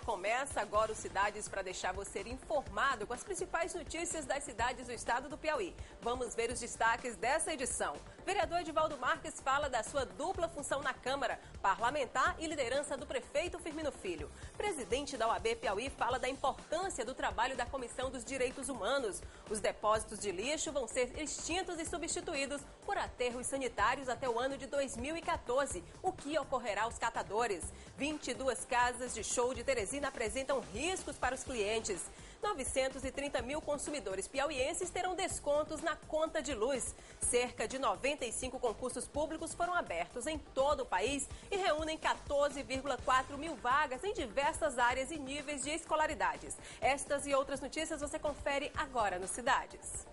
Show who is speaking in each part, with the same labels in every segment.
Speaker 1: Começa agora o Cidades para deixar você informado com as principais notícias das cidades do estado do Piauí. Vamos ver os destaques dessa edição. Vereador Edivaldo Marques fala da sua dupla função na Câmara, parlamentar e liderança do prefeito Firmino Filho. Presidente da OAB Piauí fala da importância do trabalho da Comissão dos Direitos Humanos. Os depósitos de lixo vão ser extintos e substituídos por aterros sanitários até o ano de 2014, o que ocorrerá aos catadores. 22 casas de show de Teresina Teresina apresentam riscos para os clientes. 930 mil consumidores piauienses terão descontos na conta de luz. Cerca de 95 concursos públicos foram abertos em todo o país e reúnem 14,4 mil vagas em diversas áreas e níveis de escolaridades. Estas e outras notícias você confere agora no Cidades.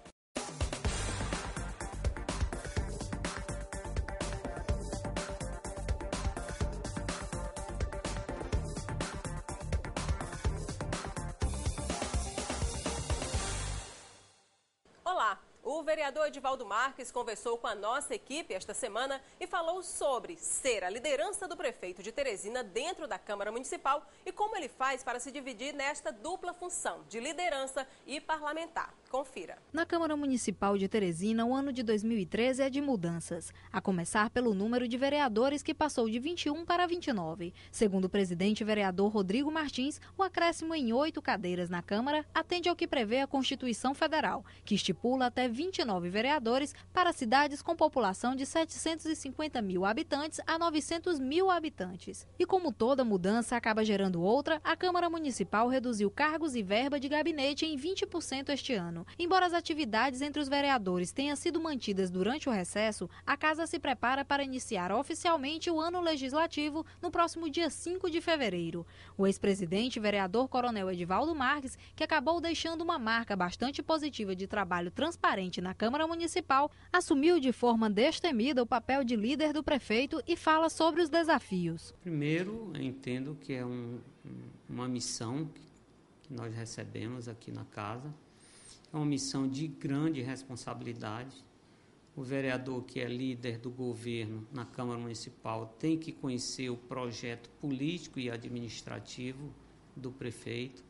Speaker 1: vereador Edivaldo Marques conversou com a nossa equipe esta semana e falou sobre ser a liderança do prefeito de Teresina dentro da Câmara Municipal e como ele faz para se dividir nesta dupla função de liderança e parlamentar. Confira.
Speaker 2: Na Câmara Municipal de Teresina, o ano de 2013 é de mudanças, a começar pelo número de vereadores que passou de 21 para 29. Segundo o presidente vereador Rodrigo Martins, o acréscimo em oito cadeiras na Câmara atende ao que prevê a Constituição Federal, que estipula até 29 vereadores para cidades com população de 750 mil habitantes a 900 mil habitantes. E como toda mudança acaba gerando outra, a Câmara Municipal reduziu cargos e verba de gabinete em 20% este ano. Embora as atividades entre os vereadores tenham sido mantidas durante o recesso, a casa se prepara para iniciar oficialmente o ano legislativo no próximo dia 5 de fevereiro. O ex-presidente, vereador Coronel Edivaldo Marques, que acabou deixando uma marca bastante positiva de trabalho transparente na Câmara Municipal, assumiu de forma destemida o papel de líder do prefeito e fala sobre os desafios.
Speaker 3: Primeiro, eu entendo que é um, uma missão que nós recebemos aqui na casa é uma missão de grande responsabilidade. O vereador que é líder do governo na Câmara Municipal tem que conhecer o projeto político e administrativo do prefeito,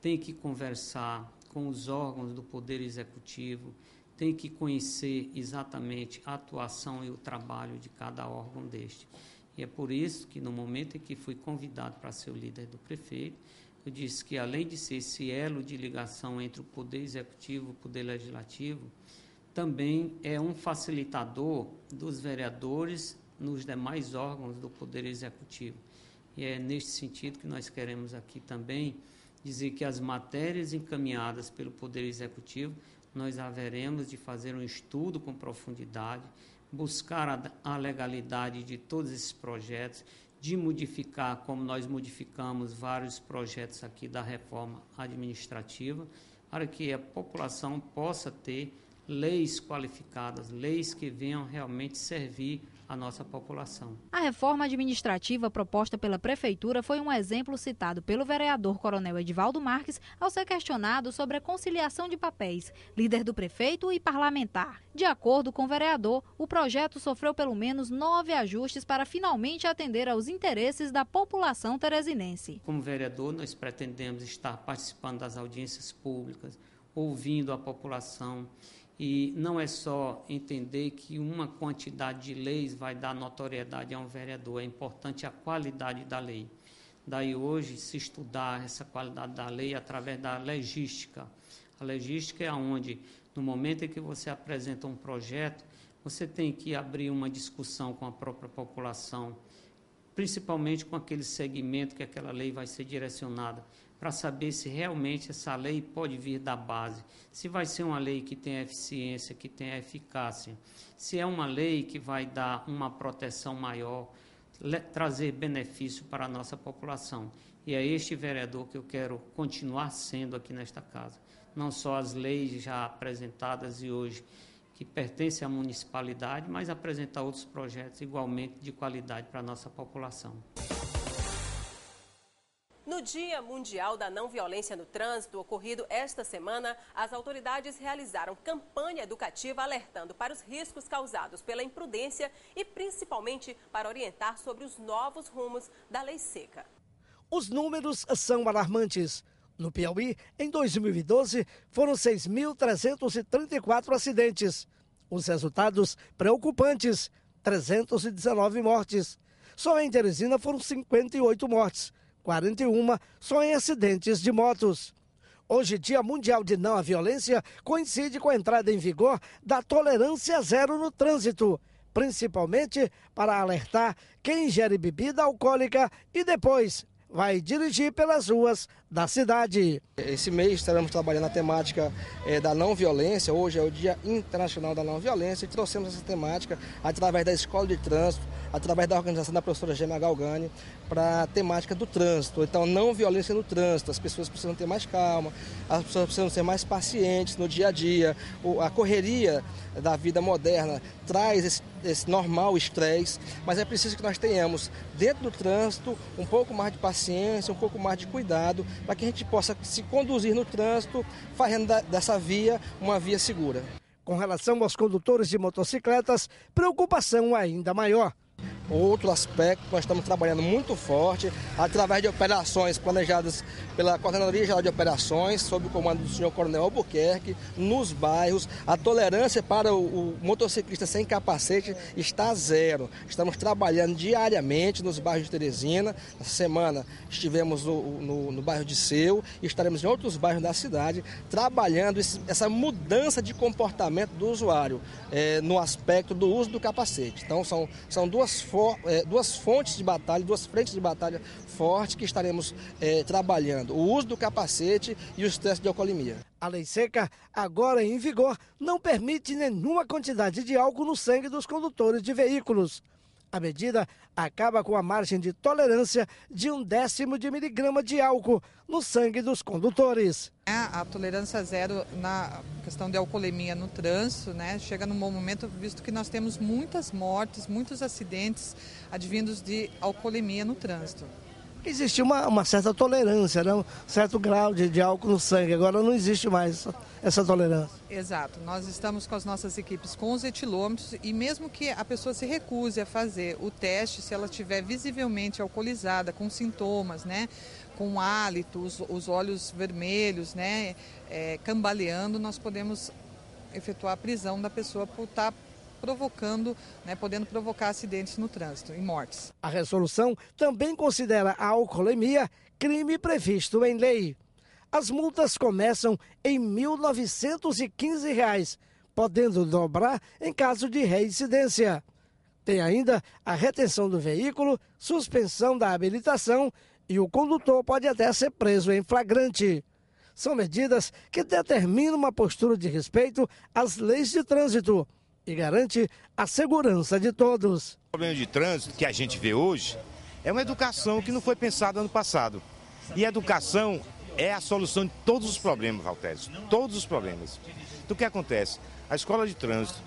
Speaker 3: tem que conversar com os órgãos do Poder Executivo, tem que conhecer exatamente a atuação e o trabalho de cada órgão deste. E é por isso que, no momento em que fui convidado para ser o líder do prefeito, eu disse que, além de ser esse elo de ligação entre o poder executivo e o poder legislativo, também é um facilitador dos vereadores nos demais órgãos do poder executivo. E é neste sentido que nós queremos aqui também dizer que as matérias encaminhadas pelo poder executivo, nós haveremos de fazer um estudo com profundidade, buscar a, a legalidade de todos esses projetos de modificar, como nós modificamos vários projetos aqui da reforma administrativa, para que a população possa ter leis qualificadas, leis que venham realmente servir a nossa população.
Speaker 2: A reforma administrativa proposta pela Prefeitura foi um exemplo citado pelo vereador Coronel Edivaldo Marques ao ser questionado sobre a conciliação de papéis, líder do prefeito e parlamentar. De acordo com o vereador, o projeto sofreu pelo menos nove ajustes para finalmente atender aos interesses da população teresinense.
Speaker 3: Como vereador, nós pretendemos estar participando das audiências públicas, ouvindo a população e não é só entender que uma quantidade de leis vai dar notoriedade a um vereador, é importante a qualidade da lei. Daí hoje se estudar essa qualidade da lei através da legística. A legística é onde, no momento em que você apresenta um projeto, você tem que abrir uma discussão com a própria população, principalmente com aquele segmento que aquela lei vai ser direcionada, para saber se realmente essa lei pode vir da base, se vai ser uma lei que tem eficiência, que tem eficácia, se é uma lei que vai dar uma proteção maior, trazer benefício para a nossa população. E é este vereador que eu quero continuar sendo aqui nesta casa. Não só as leis já apresentadas e hoje que pertencem à municipalidade, mas apresentar outros projetos igualmente de qualidade para a nossa população.
Speaker 1: No Dia Mundial da Não Violência no Trânsito, ocorrido esta semana, as autoridades realizaram campanha educativa alertando para os riscos causados pela imprudência e principalmente para orientar sobre os novos rumos da lei seca.
Speaker 4: Os números são alarmantes. No Piauí, em 2012, foram 6.334 acidentes. Os resultados preocupantes: 319 mortes. Só em Teresina foram 58 mortes 41 só em acidentes de motos. Hoje, Dia Mundial de Não à Violência coincide com a entrada em vigor da tolerância zero no trânsito, principalmente para alertar quem ingere bebida alcoólica e depois vai dirigir pelas ruas da cidade. Esse mês estaremos trabalhando a temática é, da não violência.
Speaker 5: Hoje é o Dia Internacional da Não Violência e trouxemos essa temática através da Escola de Trânsito através da organização da professora Gemma Galgani, para a temática do trânsito. Então, não violência no trânsito. As pessoas precisam ter mais calma, as pessoas precisam ser mais pacientes no dia a dia. A correria da vida moderna traz esse, esse normal estresse, mas é preciso que nós tenhamos, dentro do trânsito, um pouco mais de paciência, um pouco mais de
Speaker 4: cuidado, para que a gente possa se conduzir no trânsito, fazendo da, dessa via uma via segura. Com relação aos condutores de motocicletas, preocupação ainda maior outro aspecto nós estamos trabalhando muito forte, através de operações planejadas
Speaker 5: pela Coordenadoria Geral de Operações, sob o comando do senhor Coronel Albuquerque, nos bairros. A tolerância para o, o motociclista sem capacete está zero. Estamos trabalhando diariamente nos bairros de Teresina. Essa semana estivemos no, no, no bairro de Seu e estaremos em outros bairros da cidade, trabalhando esse, essa mudança de comportamento do usuário é, no aspecto do uso do capacete. Então, são, são duas formas for, é, duas fontes de batalha, duas frentes de batalha fortes que estaremos é,
Speaker 4: trabalhando: o uso do capacete e os testes de alcoolemia. A lei seca, agora em vigor, não permite nenhuma quantidade de álcool no sangue dos condutores de veículos. A medida acaba com a margem de tolerância de um décimo de miligrama de álcool no sangue dos condutores.
Speaker 5: A, é, a tolerância zero na questão de alcoolemia no trânsito, né, chega num bom momento, visto que nós temos muitas mortes, muitos acidentes advindos de alcoolemia no trânsito
Speaker 4: existia uma, uma certa tolerância, né? um certo grau de, de, álcool no sangue. Agora não existe mais essa tolerância.
Speaker 5: Exato. Nós estamos com as nossas equipes com os etilômetros e mesmo que a pessoa se recuse a fazer o teste, se ela estiver visivelmente alcoolizada, com sintomas, né? com hálito, os, os olhos vermelhos, né? É, cambaleando, nós podemos efetuar a prisão da pessoa por estar tá provocando, né, podendo provocar acidentes no
Speaker 4: trânsito e mortes. A resolução também considera a alcoolemia crime previsto em lei. As multas começam em R$ 1.915, reais, podendo dobrar em caso de reincidência. Tem ainda a retenção do veículo, suspensão da habilitação e o condutor pode até ser preso em flagrante. São medidas que determinam uma postura de respeito às leis de trânsito e garante a segurança de todos. O
Speaker 5: problema
Speaker 6: de trânsito que a gente vê hoje é uma educação que não foi pensada ano passado. E educação é a solução de todos os problemas, Valtésio. Todos os problemas. Então o que acontece? A escola de trânsito,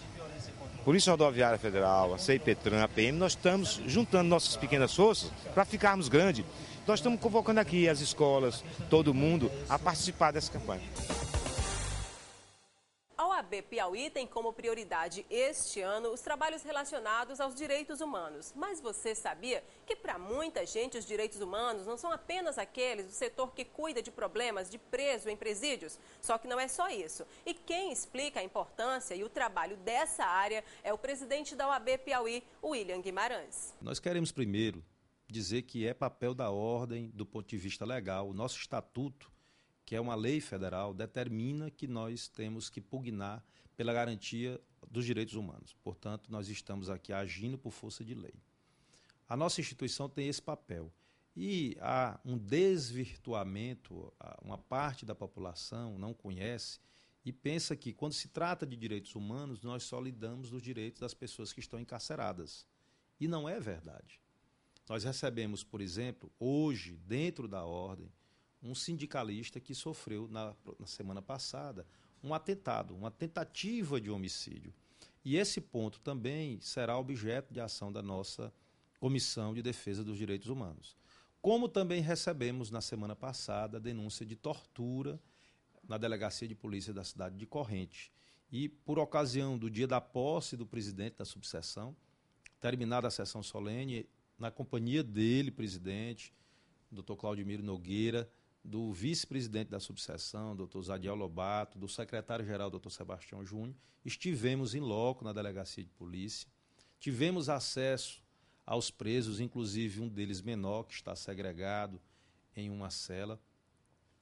Speaker 6: Polícia Rodoviária Federal, a CIPETRAN, a PM, nós estamos juntando nossas pequenas forças para ficarmos grandes. Nós estamos convocando aqui as escolas, todo mundo, a participar dessa campanha.
Speaker 1: OAB Piauí tem como prioridade este ano os trabalhos relacionados aos direitos humanos. Mas você sabia que para muita gente os direitos humanos não são apenas aqueles do setor que cuida de problemas de preso em presídios? Só que não é só isso. E quem explica a importância e o trabalho dessa área é o presidente da OAB Piauí, William Guimarães.
Speaker 7: Nós queremos primeiro dizer que é papel da ordem, do ponto de vista legal, o nosso estatuto que é uma lei federal, determina que nós temos que pugnar pela garantia dos direitos humanos. Portanto, nós estamos aqui agindo por força de lei. A nossa instituição tem esse papel. E há um desvirtuamento, uma parte da população não conhece e pensa que, quando se trata de direitos humanos, nós só lidamos dos direitos das pessoas que estão encarceradas. E não é verdade. Nós recebemos, por exemplo, hoje, dentro da ordem, um sindicalista que sofreu na, na semana passada um atentado, uma tentativa de homicídio. E esse ponto também será objeto de ação da nossa Comissão de Defesa dos Direitos Humanos. Como também recebemos na semana passada a denúncia de tortura na Delegacia de Polícia da cidade de Corrente. E, por ocasião do dia da posse do presidente da subseção, terminada a sessão solene, na companhia dele, presidente, doutor Claudimiro Nogueira, do vice-presidente da subseção, doutor Zadiel Lobato, do secretário-geral, doutor Sebastião Júnior, estivemos em loco na delegacia de polícia, tivemos acesso aos presos, inclusive um deles menor, que está segregado em uma cela,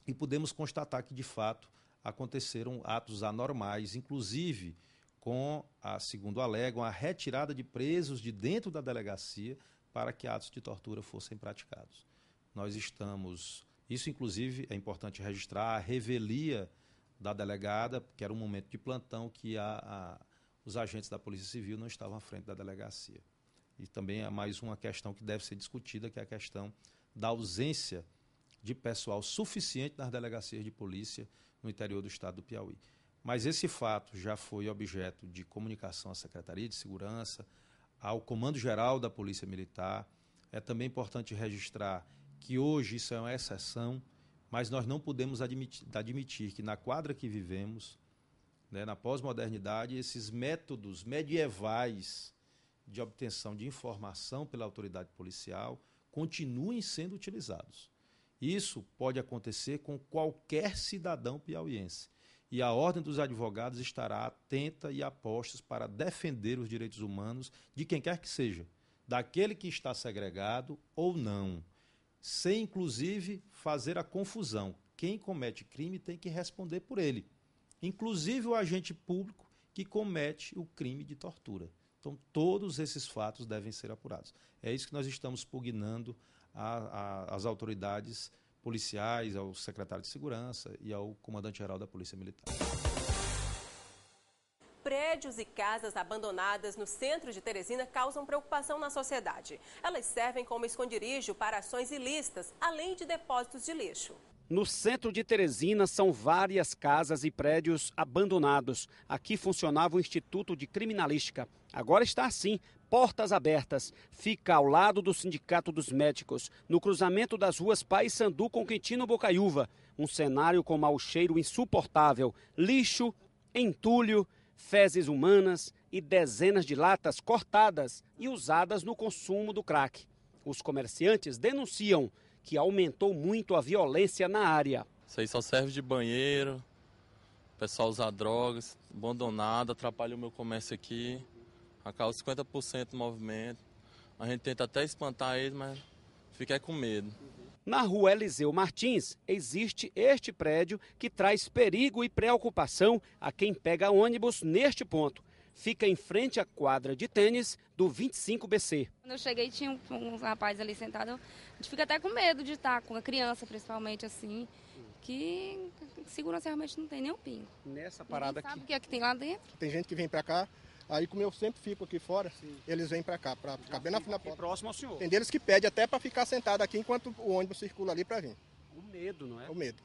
Speaker 7: e pudemos constatar que, de fato, aconteceram atos anormais, inclusive com, a, segundo alegam, a retirada de presos de dentro da delegacia para que atos de tortura fossem praticados. Nós estamos isso, inclusive, é importante registrar a revelia da delegada, que era um momento de plantão que a, a, os agentes da Polícia Civil não estavam à frente da delegacia. E também há é mais uma questão que deve ser discutida, que é a questão da ausência de pessoal suficiente nas delegacias de polícia no interior do estado do Piauí. Mas esse fato já foi objeto de comunicação à Secretaria de Segurança, ao Comando Geral da Polícia Militar. É também importante registrar que hoje isso é uma exceção, mas nós não podemos admitir, admitir que na quadra que vivemos, né, na pós-modernidade, esses métodos medievais de obtenção de informação pela autoridade policial continuem sendo utilizados. Isso pode acontecer com qualquer cidadão piauiense. E a Ordem dos Advogados estará atenta e a postos para defender os direitos humanos de quem quer que seja, daquele que está segregado ou não sem inclusive fazer a confusão. Quem comete crime tem que responder por ele, inclusive o agente público que comete o crime de tortura. Então, todos esses fatos devem ser apurados. É isso que nós estamos pugnando às autoridades policiais, ao secretário de Segurança e ao comandante-geral da Polícia Militar
Speaker 1: prédios e casas abandonadas no centro de Teresina causam preocupação na sociedade. Elas servem como esconderijo para ações ilícitas, além de depósitos de lixo.
Speaker 6: No centro de Teresina são várias casas e prédios abandonados. Aqui funcionava o Instituto de Criminalística. Agora está assim, portas abertas. Fica ao lado do Sindicato dos Médicos, no cruzamento das ruas Pai Sandu com Quintino Bocaiúva. Um cenário com mau cheiro insuportável, lixo, entulho fezes humanas e dezenas de latas cortadas e usadas no consumo do crack. Os comerciantes denunciam que aumentou muito a violência na área.
Speaker 1: Isso aí só serve de banheiro, o pessoal usa drogas, abandonado, atrapalha o meu comércio aqui, acaba 50% do movimento. A gente tenta até espantar eles, mas fica com medo. Na rua Eliseu Martins,
Speaker 6: existe este prédio que traz perigo e preocupação a quem pega ônibus neste ponto. Fica em frente à quadra de tênis do 25BC.
Speaker 2: Quando eu cheguei, tinha um, um rapaz ali sentado. A gente fica até com medo de estar com a criança, principalmente assim que segurança realmente não tem nem um pingo.
Speaker 5: Nessa
Speaker 6: parada sabe aqui. Sabe o
Speaker 2: que é que tem lá dentro?
Speaker 5: Tem gente que vem para cá Aí como eu sempre fico aqui fora, Sim. eles vêm para cá, para caber na, na porta.
Speaker 6: próximo ao senhor. Tem
Speaker 5: deles que pede até para ficar sentado aqui enquanto o ônibus circula ali para vir.
Speaker 6: O medo, não é? é? O medo.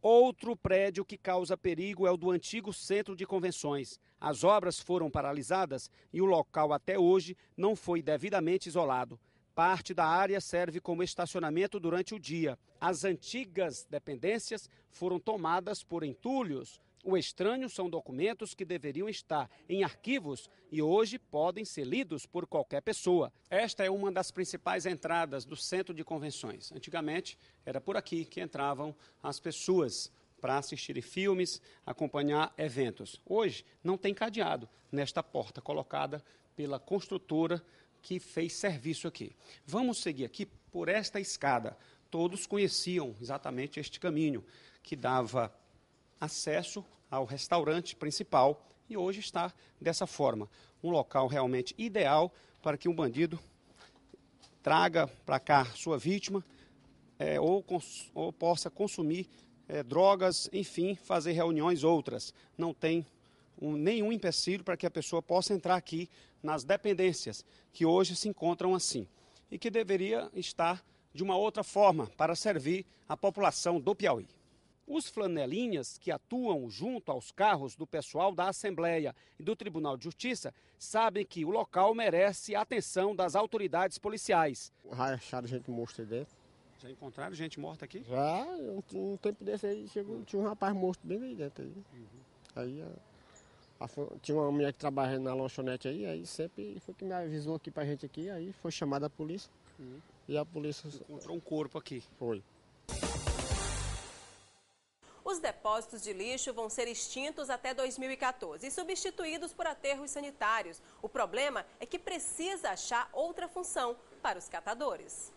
Speaker 6: Outro prédio que causa perigo é o do antigo centro de convenções. As obras foram paralisadas e o local até hoje não foi devidamente isolado. Parte da área serve como estacionamento durante o dia. As antigas dependências foram tomadas por entulhos, o estranho são documentos que deveriam estar em arquivos e hoje podem ser lidos por qualquer pessoa. Esta é uma das principais entradas do centro de convenções. Antigamente era por aqui que entravam as pessoas para assistir filmes, acompanhar eventos. Hoje não tem cadeado nesta porta colocada pela construtora que fez serviço aqui. Vamos seguir aqui por esta escada. Todos conheciam exatamente este caminho que dava acesso ao restaurante principal e hoje está dessa forma. Um local realmente ideal para que um bandido traga para cá sua vítima é, ou, cons ou possa consumir é, drogas, enfim, fazer reuniões outras. Não tem um, nenhum empecilho para que a pessoa possa entrar aqui nas dependências que hoje se encontram assim e que deveria estar de uma outra forma para servir a população do Piauí. Os flanelinhas que atuam junto aos carros do pessoal da Assembleia e do Tribunal de Justiça sabem que o local merece a atenção das autoridades
Speaker 8: policiais. acharam gente morta dentro.
Speaker 6: Já encontraram gente morta aqui?
Speaker 8: Já, um tempo desse aí chegou, tinha um rapaz morto bem aí dentro. Aí, uhum. aí a, a, tinha uma mulher que trabalha na lanchonete aí, aí sempre foi que me avisou aqui pra gente aqui, aí foi chamada a polícia. Uhum. E a polícia. Encontrou um corpo aqui. Foi.
Speaker 1: depósitos de lixo vão ser extintos até 2014 e substituídos por aterros sanitários. O problema é que precisa achar outra função para os catadores.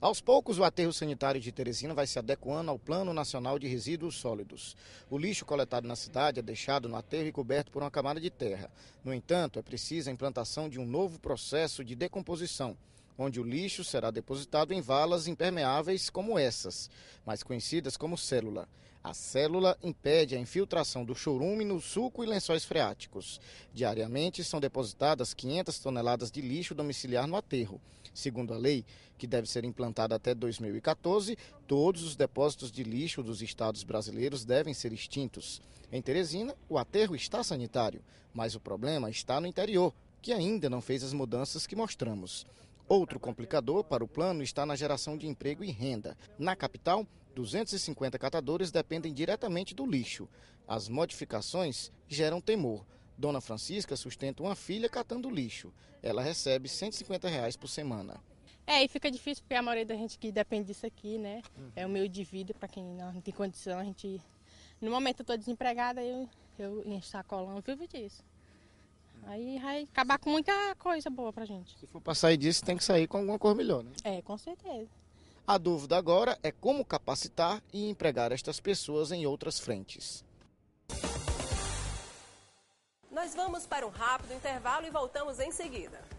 Speaker 8: Aos poucos, o aterro sanitário de Teresina vai se adequando ao Plano Nacional de Resíduos Sólidos. O lixo coletado na cidade é deixado no aterro e coberto por uma camada de terra. No entanto, é precisa a implantação de um novo processo de decomposição, onde o lixo será depositado em valas impermeáveis como essas, mais conhecidas como célula. A célula impede a infiltração do chorume no suco e lençóis freáticos. Diariamente são depositadas 500 toneladas de lixo domiciliar no aterro. Segundo a lei, que deve ser implantada até 2014, todos os depósitos de lixo dos estados brasileiros devem ser extintos. Em Teresina, o aterro está sanitário, mas o problema está no interior, que ainda não fez as mudanças que mostramos. Outro complicador para o plano está na geração de emprego e renda. Na capital, 250 catadores dependem diretamente do lixo. As modificações geram temor. Dona Francisca sustenta uma filha catando lixo. Ela recebe 150 reais por semana.
Speaker 1: É, e fica difícil porque a maioria da gente que depende disso aqui, né? É o meio de vida, para quem não tem condição, a gente. No momento eu estou desempregada, eu, eu em sacolão vivo disso. Aí vai acabar com muita coisa boa pra gente. Se for pra
Speaker 8: sair disso, tem que sair com alguma cor melhor, né?
Speaker 1: É, com certeza.
Speaker 8: A dúvida agora é como capacitar e empregar estas pessoas em outras frentes.
Speaker 1: Nós vamos para um rápido intervalo e voltamos em seguida.